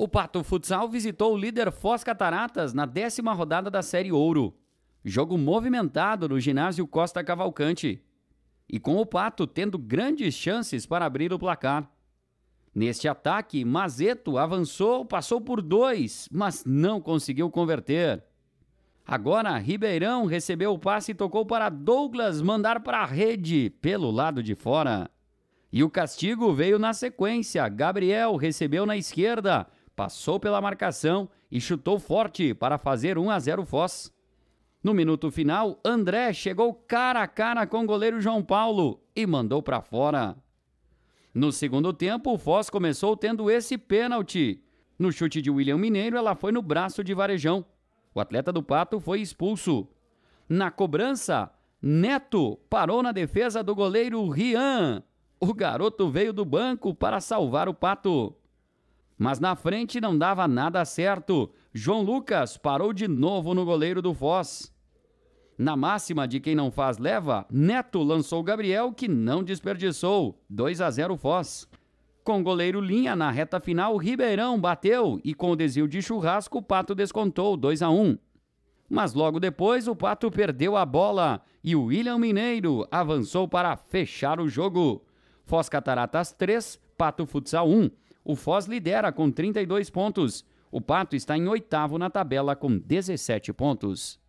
O Pato Futsal visitou o líder Foz Cataratas na décima rodada da Série Ouro. Jogo movimentado no ginásio Costa Cavalcante. E com o Pato tendo grandes chances para abrir o placar. Neste ataque, Mazeto avançou, passou por dois, mas não conseguiu converter. Agora, Ribeirão recebeu o passe e tocou para Douglas mandar para a rede, pelo lado de fora. E o castigo veio na sequência. Gabriel recebeu na esquerda, passou pela marcação e chutou forte para fazer 1 a 0 Foz. No minuto final, André chegou cara a cara com o goleiro João Paulo e mandou para fora. No segundo tempo, o Foz começou tendo esse pênalti. No chute de William Mineiro, ela foi no braço de Varejão. O atleta do Pato foi expulso. Na cobrança, Neto parou na defesa do goleiro Rian. O garoto veio do banco para salvar o Pato. Mas na frente não dava nada certo. João Lucas parou de novo no goleiro do Foz. Na máxima de quem não faz leva, Neto lançou Gabriel, que não desperdiçou. 2 a 0 Foz. Com goleiro linha na reta final, Ribeirão bateu e com o desvio de churrasco, o Pato descontou 2 a 1. Mas logo depois, o Pato perdeu a bola e o William Mineiro avançou para fechar o jogo. Foz Cataratas 3, Pato Futsal 1 o Foz lidera com 32 pontos. O Pato está em oitavo na tabela com 17 pontos.